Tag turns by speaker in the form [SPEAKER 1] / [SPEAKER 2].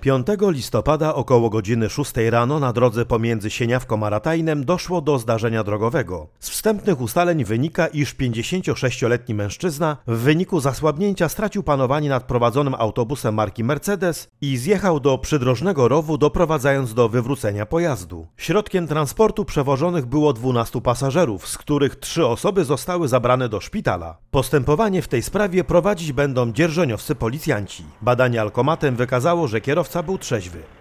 [SPEAKER 1] 5 listopada około godziny 6 rano na drodze pomiędzy Sieniawką a Ratajnem doszło do zdarzenia drogowego. Z wstępnych ustaleń wynika, iż 56-letni mężczyzna w wyniku zasłabnięcia stracił panowanie nad prowadzonym autobusem marki Mercedes i zjechał do przydrożnego rowu, doprowadzając do wywrócenia pojazdu. Środkiem transportu przewożonych było 12 pasażerów, z których 3 osoby zostały zabrane do szpitala. Postępowanie w tej sprawie prowadzić będą dzierżoniowscy policjanci. Badanie alkomatem wykazało, że kierowca był trzeźwy.